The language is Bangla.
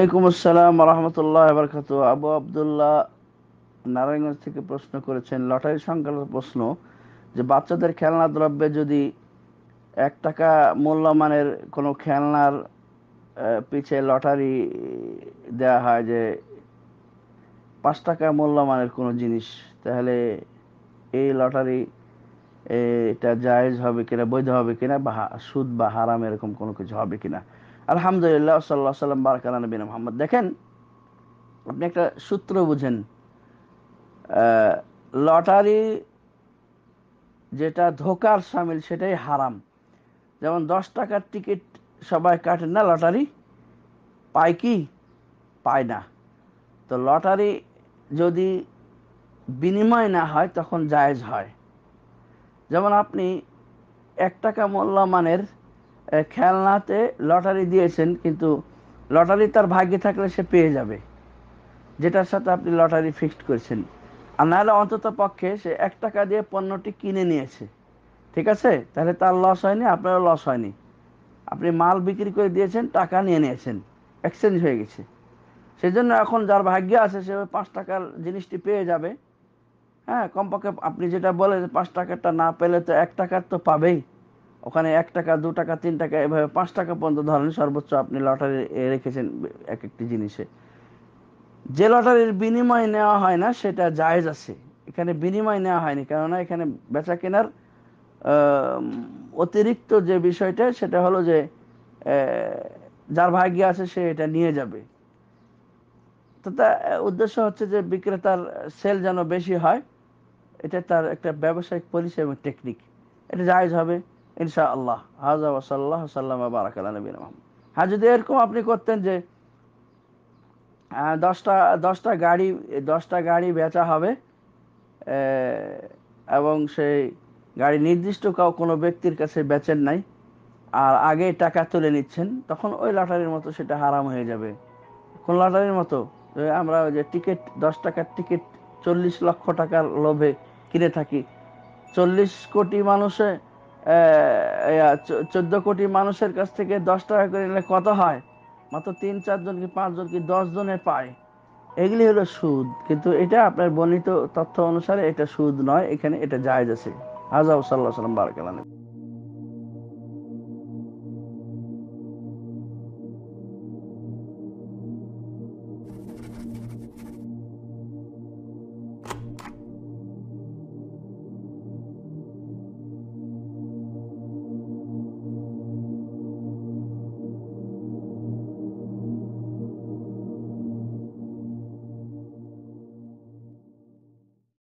ওয়ালাইকুম আসসালাম রহমতুল্লাহ বরকাত আবু আবদুল্লাহ নারায়ণগঞ্জ থেকে প্রশ্ন করেছেন লটারি সংক্রান্ত প্রশ্ন যে বাচ্চাদের খেলনা দ্রব্যে যদি এক টাকা মূল্যমানের কোনো খেলনার পিছে লটারি দেয়া হয় যে পাঁচ টাকা মূল্যমানের কোনো জিনিস তাহলে এই লটারি এটা জায়েজ হবে কিনা বৈধ হবে কিনা বা সুদ বা হারাম এরকম কোনো কিছু হবে কিনা আলহামদুলিল্লাহ সাল্লাহ সাল্লাম বারাকাল নবীন মোহাম্মদ দেখেন আপনি একটা সূত্র বুঝেন লটারি যেটা ধোকার সামিল সেটাই হারাম যেমন দশ টাকার টিকিট সবাই কাটে না লটারি পায় কি পায় না তো লটারি যদি বিনিময় না হয় তখন জায়েজ হয় যেমন আপনি এক টাকা মূল্যমানের খেলনাতে লটারি দিয়েছেন কিন্তু লটারি তার ভাগ্যে থাকলে সে পেয়ে যাবে যেটার সাথে আপনি লটারি ফিক্সড করেছেন আর নাহলে অন্তত পক্ষে সে এক টাকা দিয়ে পণ্যটি কিনে নিয়েছে ঠিক আছে তাহলে তার লস হয়নি আপনারও লস হয়নি আপনি মাল বিক্রি করে দিয়েছেন টাকা নিয়ে নিয়েছেন এক্সচেঞ্জ হয়ে গেছে সেই জন্য এখন যার ভাগ্যে আছে সে পাঁচ টাকার জিনিসটি পেয়ে যাবে হ্যাঁ কমপক্ষে আপনি যেটা বলে পাঁচ টাকাটা না পেলে তো এক টাকার তো পাবেই ওখানে এক টাকা দু টাকা তিন টাকা এভাবে পাঁচ টাকা পর্যন্ত ধরেন সর্বোচ্চ আপনি লটারি রেখেছেন এক একটি জিনিসে যে লটারির বিনিময় নেওয়া হয় না সেটা জায়েজ আছে এখানে বিনিময় নেওয়া হয়নি কেননা এখানে বেচা কেনার অতিরিক্ত যে বিষয়টা সেটা হলো যে যার ভাগ্যে আছে সে এটা নিয়ে যাবে তো তা উদ্দেশ্য হচ্ছে যে বিক্রেতার সেল যেন বেশি হয় এটা তার একটা ব্যবসায়িক পরিচয় এবং টেকনিক এটা জায়জ হবে ইনশা আল্লাহ হাজা ওসাল্লাহ সাল্লাম বারাকাল্লা নবীন হ্যাঁ যদি এরকম আপনি করতেন যে দশটা দশটা গাড়ি দশটা গাড়ি বেচা হবে এবং সেই গাড়ি নির্দিষ্ট কাউ কোনো ব্যক্তির কাছে বেচেন নাই আর আগে টাকা তুলে নিচ্ছেন তখন ওই লটারির মতো সেটা হারাম হয়ে যাবে কোন লটারির মতো আমরা যে টিকিট দশ টাকার টিকিট চল্লিশ লক্ষ টাকার লোভে কিনে থাকি চল্লিশ কোটি মানুষে চোদ্দ কোটি মানুষের কাছ থেকে দশ টাকা করে নিলে কত হয় মাত্র তিন চারজন কি পাঁচজন কি দশজনে পায় এগুলি হলো সুদ কিন্তু এটা আপনার বর্ণিত তথ্য অনুসারে এটা সুদ নয় এখানে এটা জায়জ আছে আজাউ সাল্লাহ সাল্লাম